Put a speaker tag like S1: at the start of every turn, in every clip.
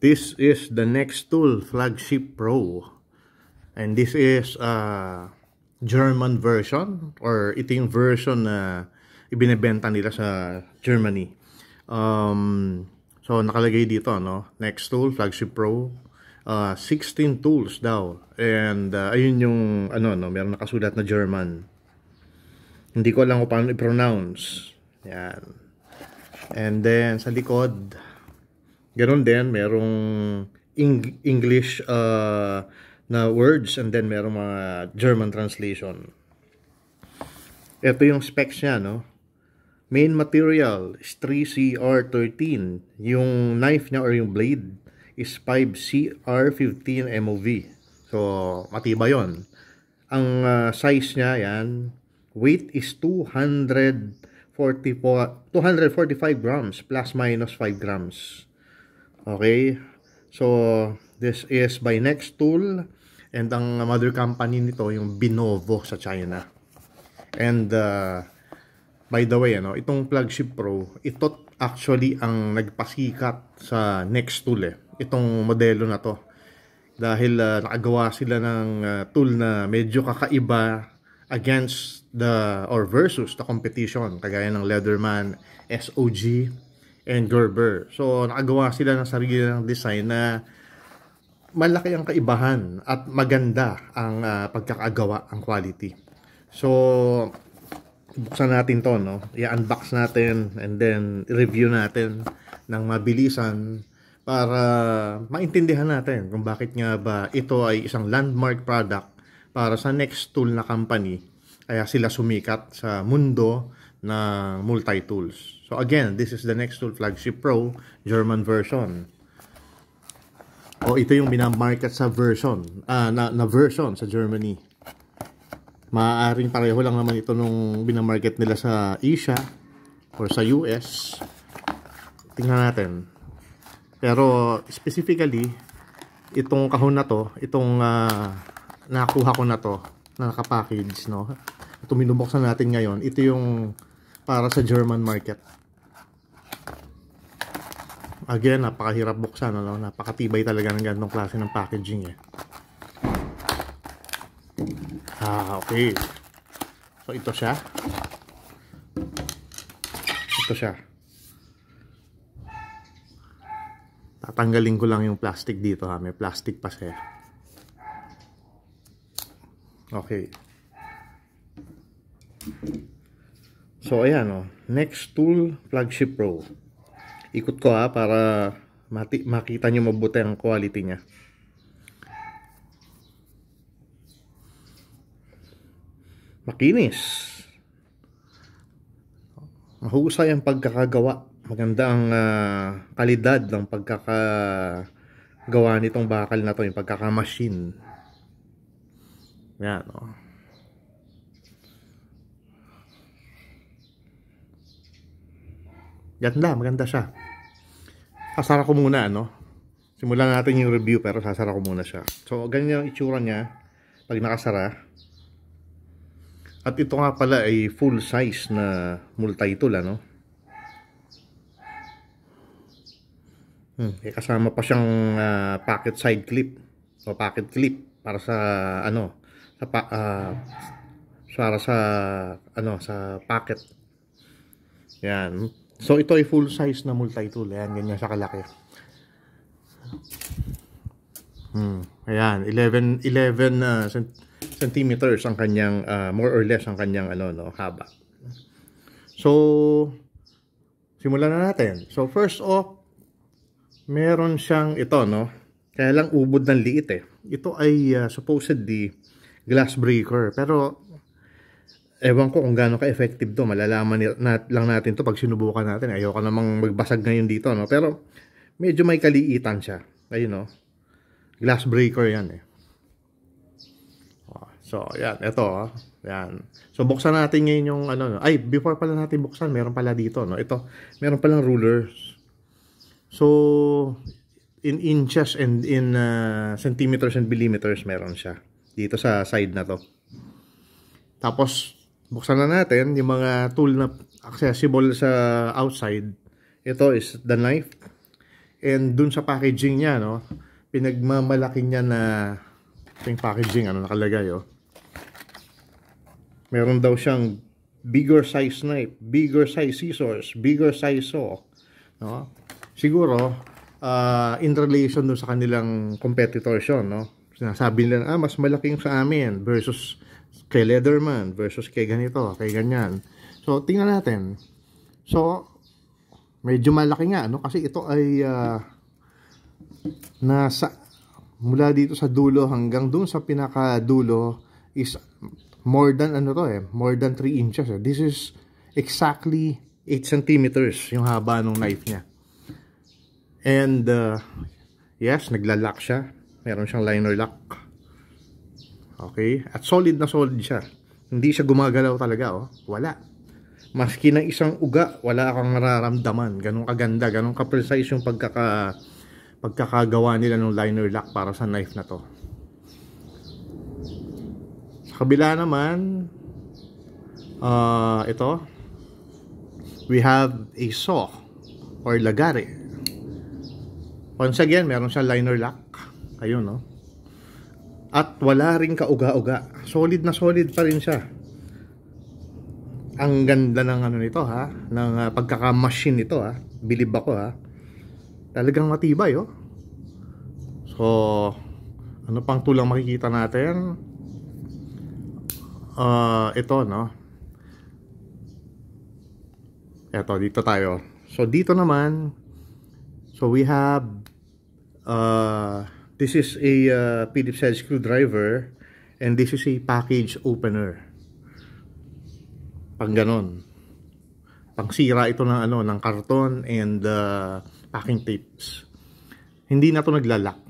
S1: This is the next tool, Flagship Pro. And this is a uh, German version or ito yung version na ibinebenta nila sa Germany. Um, so nakalagay dito no, next tool, Flagship Pro. Uh, 16 tools daw. And uh, ayun yung ano no, meron nakasulat na German. Hindi ko alam kung paano i-pronounce. Yan. And then sa likod Ganon din, merong English uh, na words and then merong mga German translation. Ito yung specs niya, no? Main material is 3CR13. Yung knife niya or yung blade is 5CR15 MOV. So, matiba yon. Ang uh, size niya, yan. Weight is 244, 245 grams plus minus 5 grams. Okay? So, this is by Next Tool. And ang mother company nito, yung Binovo sa China. And, uh, by the way, ano, itong Flagship Pro, ito actually ang nagpasikat sa Next Tool eh. Itong modelo na to. Dahil uh, nakagawa sila ng uh, tool na medyo kakaiba against the, or versus the competition. Kagaya ng Leatherman, SOG, and Gerber. So nakagawa sila ng sarili ng design na malaki ang kaibahan at maganda ang uh, pagkakagawa, ang quality. So buksan natin 'to, no. I-unbox natin and then review natin ng mabilisan para maintindihan natin kung bakit nga ba ito ay isang landmark product para sa next tool na company kaya sila sumikat sa mundo ng multi-tools. So again, this is the next tool flagship Pro German version. O ito yung binamarket sa version, uh, na, na version sa Germany. Maaaring pareho lang naman ito nung binamarket nila sa Asia or sa US. Tingnan natin. Pero specifically, itong kahon na to, itong uh, nakuha ko na to, na naka-package, no? Ito minubuksan natin ngayon. Ito yung para sa German market again, napakahirap buksan. Ano? Napakatibay talaga ng ganitong klase ng packaging. Eh. Ah, okay. So, ito siya. Ito siya. Tatanggalin ko lang yung plastic dito ha. May plastic pa siya. Okay. So, ayan o. Oh. Next tool, Flagship Pro. Ikot ko ha para mati makita nyo mabuti ang quality niya. Makinis. Mahusay ang pagkakagawa. Maganda ang uh, kalidad ng pagkakagawa nitong bakal na to, yung pagkakamachine. Yan, oh. Ganda, maganda siya. Sasara ko muna, ano? Simulan natin yung review pero sasara ko muna siya. So, ganyan yung itsura niya pag nakasara. At ito nga pala ay full size na multi-tool, ano? Hmm, eh, kasama pa siyang uh, pocket side clip o pocket clip para sa ano sa pa, uh, para sa ano sa pocket. Yan, So ito ay full size na multi-tool. Ayan, ganyan siya kalaki. Hmm. Ayan, 11 11 uh, centimeters ang kanyang uh, more or less ang kanyang ano no haba. So simulan na natin. So first off, meron siyang ito no. Kaya lang ubod ng liit eh. Ito ay uh, supposedly glass breaker pero Ewan ko kung gaano ka-effective to. Malalaman na, lang natin to pag sinubukan natin. Ayoko namang magbasag ngayon dito. No? Pero medyo may kaliitan siya. Ayun no. Glass breaker yan eh. Ah, so, yan. Ito, oh. Yan. So, buksan natin ngayon yung ano. No? Ay, before pala natin buksan, meron pala dito. No? Ito, meron palang rulers. So, in inches and in uh, centimeters and millimeters meron siya. Dito sa side na to. Tapos, buksan na natin yung mga tool na accessible sa outside. Ito is the knife. And dun sa packaging niya, no, pinagmamalaki niya na ito packaging, ano nakalagay, oh. Meron daw siyang bigger size knife, bigger size scissors, bigger size saw. No? Siguro, uh, in relation dun sa kanilang competitors yun, no? Sinasabi nila, ah, mas malaki yung sa amin versus kay Leatherman versus kay ganito, kay ganyan. So, tingnan natin. So, medyo malaki nga, no? Kasi ito ay uh, nasa, mula dito sa dulo hanggang dun sa pinakadulo is more than ano to eh, more than 3 inches. Eh. This is exactly 8 centimeters yung haba ng knife niya. And, uh, yes, nagla-lock siya. Meron siyang liner lock. Okay? At solid na solid siya. Hindi siya gumagalaw talaga, oh. Wala. Maski na isang uga, wala kang nararamdaman. Ganong kaganda, ganong ka-precise yung pagkaka pagkakagawa nila ng liner lock para sa knife na to. Sa kabila naman, uh, ito, we have a saw or lagare. Once again, meron siyang liner lock. Ayun, no? Oh at wala ring kauga-uga. Solid na solid pa rin siya. Ang ganda ng ano nito ha, ng uh, pagkaka-machine nito ha. Bilib ako ha. Talagang matibay oh. So, ano pang tulang makikita natin? Uh, ito no. Ito dito tayo. So dito naman so we have uh This is a uh, Phillips head screwdriver and this is a package opener. Pang ganon. Pangsira ito ng ano ng karton and uh, packing tapes. Hindi na to naglalak.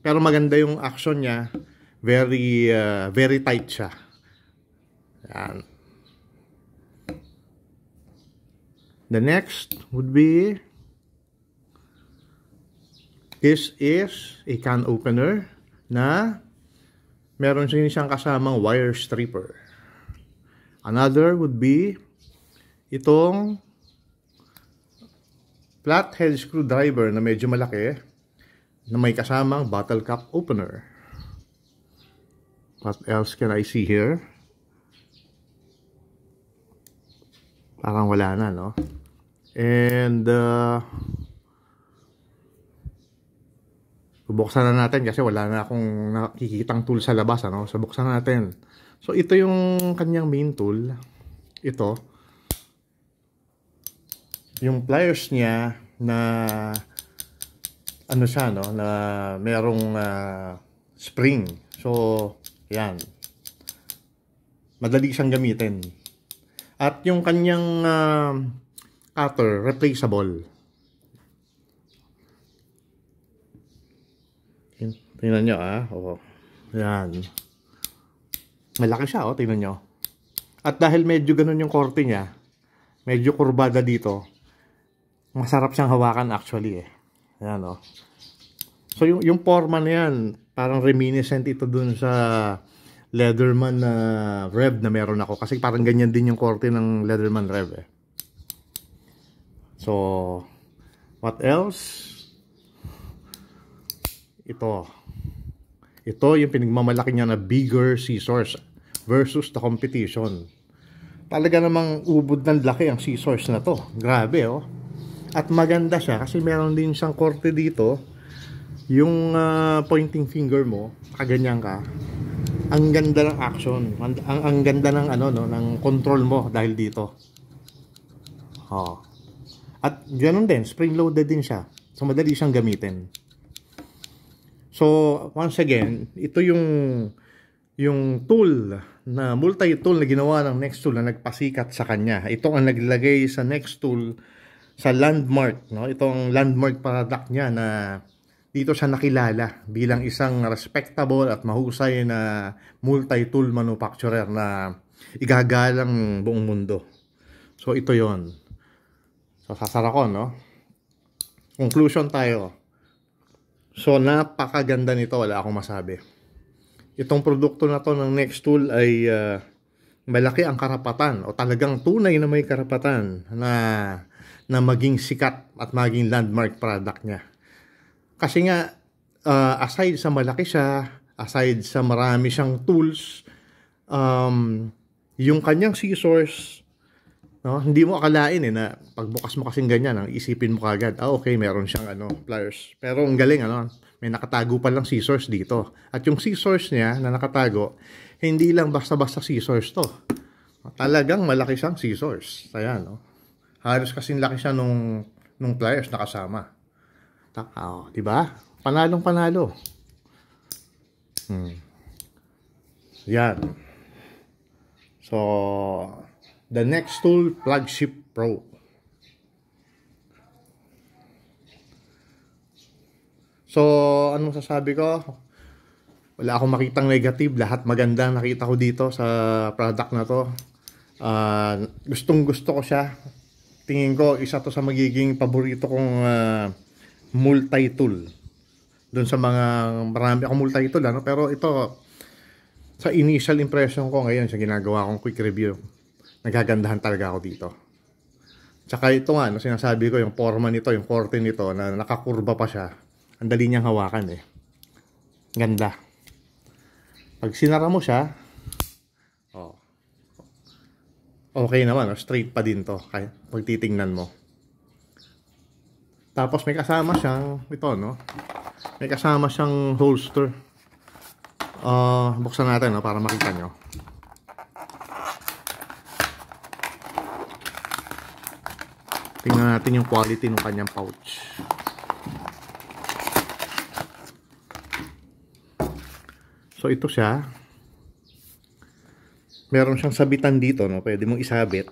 S1: Pero maganda yung action niya. Very uh, very tight siya. Yan. The next would be This is a can opener na meron din siyang kasamang wire stripper. Another would be itong flathead screwdriver na medyo malaki na may kasamang bottle cap opener. What else can I see here? Parang wala na, no? And, uh, So, buksan na natin kasi wala na akong nakikitang tool sa labas. Ano? So, buksan na natin. So, ito yung kanyang main tool. Ito. Yung pliers niya na ano siya, no? Na merong uh, spring. So, yan. Madali siyang gamitin. At yung kanyang uh, cutter, replaceable. Tingnan nyo ah. Oo. Yan. Malaki siya oh. Tingnan nyo. At dahil medyo ganun yung korte niya, medyo kurbada dito, masarap siyang hawakan actually eh. Yan oh. So yung, yung forma na yan, parang reminiscent ito dun sa Leatherman na uh, rev na meron ako. Kasi parang ganyan din yung korte ng Leatherman rev eh. So, what else? ito. Ito yung pinagmamalaki niya na bigger scissors versus the competition. Talaga namang ubod ng laki ang scissors na to. Grabe oh. At maganda siya kasi meron din siyang korte dito. Yung uh, pointing finger mo, kaganyan ka. Ang ganda ng action, ang, ang, ang ganda ng ano no, ng control mo dahil dito. Oh. At ganoon din, spring loaded din siya. So madali siyang gamitin. So, once again, ito yung yung tool na multi-tool na ginawa ng next tool na nagpasikat sa kanya. Ito ang naglagay sa next tool sa landmark, no? Itong landmark product niya na dito siya nakilala bilang isang respectable at mahusay na multi-tool manufacturer na igagalang buong mundo. So ito 'yon. So sasara ko, no? Conclusion tayo. So, napakaganda nito. Wala akong masabi. Itong produkto na to ng Next Tool ay uh, malaki ang karapatan o talagang tunay na may karapatan na, na maging sikat at maging landmark product niya. Kasi nga, uh, aside sa malaki siya, aside sa marami siyang tools, um, yung kanyang C-source No? Hindi mo akalain eh na pagbukas mo kasing ganyan, ang isipin mo kagad, ah okay, meron siyang ano, pliers. Pero ang galing, ano, may nakatago pa lang scissors dito. At yung scissors niya na nakatago, hindi lang basta-basta scissors to. Talagang malaki siyang scissors. Ayan, no? Halos kasing laki siya nung, nung pliers na kasama. Ah, oh, di ba? Panalong panalo. Hmm. Yan. So, the next tool flagship pro so anong sasabi ko wala akong makitang negative lahat maganda nakita ko dito sa product na to uh, gustong gusto ko siya tingin ko isa to sa magiging paborito kong uh, multi-tool doon sa mga marami akong multi-tool ano? pero ito sa initial impression ko ngayon sa ginagawa kong quick review nagagandahan talaga ako dito. Tsaka ito nga, no, sinasabi ko, yung forma nito, yung korte nito, na nakakurba pa siya, ang dali niyang hawakan eh. Ganda. Pag sinara mo siya, oh, okay naman, no? straight pa din to, kahit pag titingnan mo. Tapos may kasama siyang, ito no, may kasama siyang holster. Uh, buksan natin no, para makita nyo. Tingnan natin yung quality ng kanyang pouch. So ito siya. Meron siyang sabitan dito, no? Pwede mong isabit.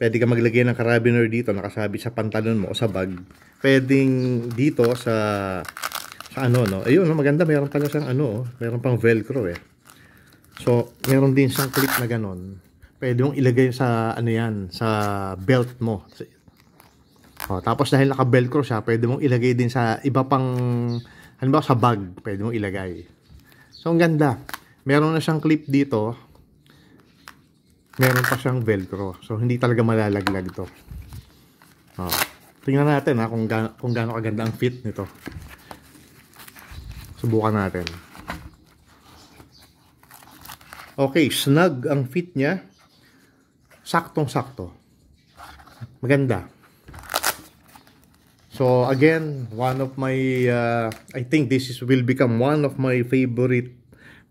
S1: Pwede ka maglagay ng carabiner dito, nakasabit sa pantalon mo o sa bag. Pwedeng dito sa sa ano, no? Ayun, no? maganda, meron pala siyang ano, oh. meron pang velcro eh. So, meron din siyang clip na ganon. Pwede mong ilagay sa ano yan, sa belt mo. Oh, tapos dahil naka-velcro siya, pwede mong ilagay din sa iba pang, halimbawa sa bag, pwede mong ilagay. So, ang ganda. Meron na siyang clip dito. Meron pa siyang velcro. So, hindi talaga malalaglag to. Oh. Tingnan natin ha, kung, ga kung gaano kaganda ang fit nito. Subukan natin. Okay, snug ang fit niya. Saktong-sakto. Maganda. So again, one of my, uh, I think this is, will become one of my favorite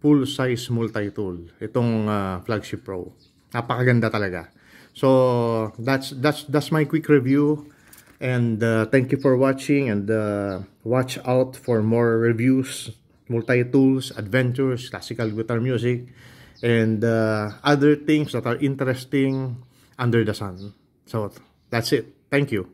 S1: full-size multi-tool. Itong uh, Flagship Pro. Napakaganda talaga. So that's, that's, that's my quick review. And uh, thank you for watching and uh, watch out for more reviews, multi-tools, adventures, classical guitar music, and uh, other things that are interesting under the sun. So that's it. Thank you.